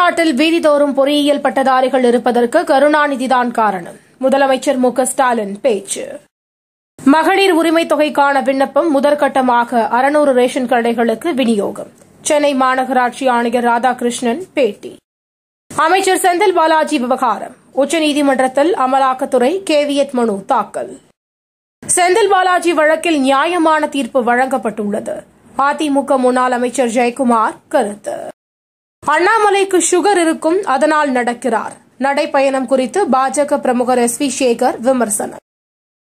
தமிழ்நாட்டில் வீதிதோறும் பொறியியல் பட்டதாரிகள் இருப்பதற்கு கருணாநிதிதான் காரணம் முதலமைச்சர் மு ஸ்டாலின் பேச்சு மகளிர் உரிமைத் தொகைக்கான விண்ணப்பம் முதற்கட்டமாக அறநூறு ரேஷன் கடைகளுக்கு விநியோகம் சென்னை மாநகராட்சி ஆணையர் ராதாகிருஷ்ணன் பேட்டி அமைச்சர் செந்தில் பாலாஜி விவகாரம் உச்சநீதிமன்றத்தில் அமலாக்கத்துறை கேவியத் மனு தாக்கல் செந்தில் பாலாஜி வழக்கில் நியாயமான தீர்ப்பு வழங்கப்பட்டுள்ளது அதிமுக முன்னாள் அமைச்சர் ஜெயக்குமார் கருத்து அண்ணாமலைக்கு சுகர் இருக்கும் அதனால் நடக்கிறார் நடைப்பயணம் குறித்து பாஜக பிரமுகர் எஸ் வி சேகர் விமர்சனம்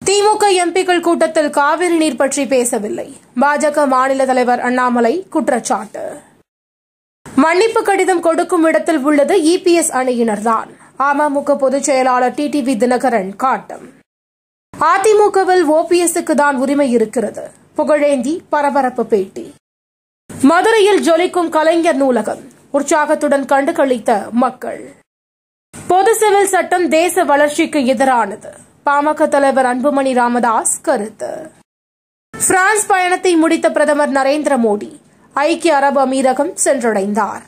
திமுக எம்பிக்கள் கூட்டத்தில் காவிரி நீர் பற்றி பேசவில்லை பாஜக மாநில தலைவர் அண்ணாமலை குற்றச்சாட்டு மன்னிப்பு கடிதம் கொடுக்கும் இடத்தில் உள்ளது இபிஎஸ் அணியினர்தான் அமமுக பொதுச் செயலாளர் டிடிவி தினகரன் காட்டம் அதிமுகவில் ஓபிஎஸ்க்கு தான் உரிமை இருக்கிறது புகழேந்தி பரபரப்பு பேட்டி மதுரையில் ஜொலிக்கும் கலைஞர் நூலகம் உற்சாகத்துடன் கண்டு களித்த மக்கள் பொது சிவில் சட்டம் தேச வளர்ச்சிக்கு எதிரானது பாமக தலைவர் அன்புமணி ராமதாஸ் கருத்து பிரான்ஸ் பயணத்தை முடித்த பிரதமர் நரேந்திர மோடி ஐக்கிய அரபு அமீரகம் சென்றடைந்தார்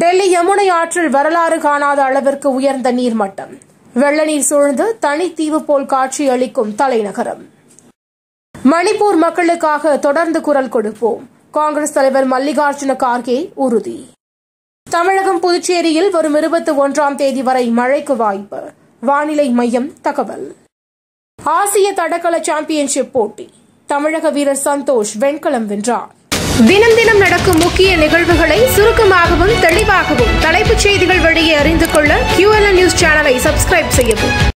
டெல்லி யமுனை ஆற்றில் வரலாறு காணாத அளவிற்கு உயர்ந்த நீர்மட்டம் வெள்ள நீர் சூழ்ந்து தனித்தீவு போல் காட்சி அளிக்கும் தலைநகரம் மணிப்பூர் மக்களுக்காக தொடர்ந்து குரல் கொடுப்போம் காங்கிரஸ் தலைவர் மல்லிகார்ஜுன கார்கே உறுதி தமிழகம் புதுச்சேரியில் வரும் இருபத்தி ஒன்றாம் தேதி வரை மழைக்கு வாய்ப்பு வானிலை மையம் தகவல் ஆசிய தடகள சாம்பியன்ஷிப் போட்டி தமிழக வீரர் சந்தோஷ் வெண்கலம் வென்றார் தினம் தினம் நடக்கும் முக்கிய நிகழ்வுகளை சுருக்கமாகவும் தெளிவாகவும் தலைப்புச் செய்திகள் வழியே அறிந்து கொள்ள கியூஎல்என் நியூஸ் சேனலை சப்ஸ்கிரைப் செய்யவும்